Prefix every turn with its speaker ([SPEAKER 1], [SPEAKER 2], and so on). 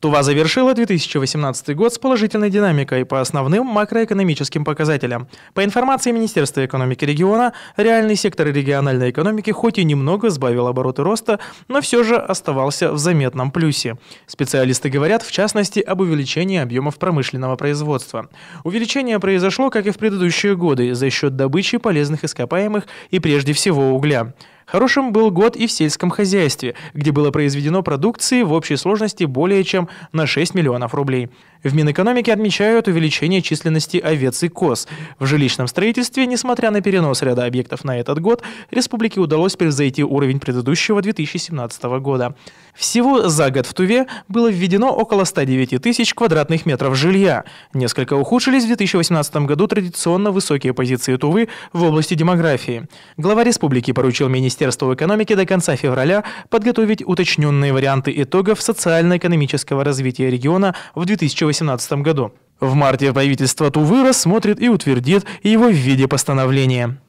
[SPEAKER 1] Тува завершила 2018 год с положительной динамикой по основным макроэкономическим показателям. По информации Министерства экономики региона, реальный сектор региональной экономики хоть и немного сбавил обороты роста, но все же оставался в заметном плюсе. Специалисты говорят, в частности, об увеличении объемов промышленного производства. Увеличение произошло, как и в предыдущие годы, за счет добычи полезных ископаемых и прежде всего угля. Хорошим был год и в сельском хозяйстве, где было произведено продукции в общей сложности более чем на 6 миллионов рублей. В Минэкономике отмечают увеличение численности овец и коз. В жилищном строительстве, несмотря на перенос ряда объектов на этот год, республике удалось превзойти уровень предыдущего 2017 года. Всего за год в Туве было введено около 109 тысяч квадратных метров жилья. Несколько ухудшились в 2018 году традиционно высокие позиции Тувы в области демографии. Глава республики поручил Министерству Министерству экономики до конца февраля подготовить уточненные варианты итогов социально-экономического развития региона в 2018 году. В марте правительство Тувы рассмотрит и утвердит его в виде постановления.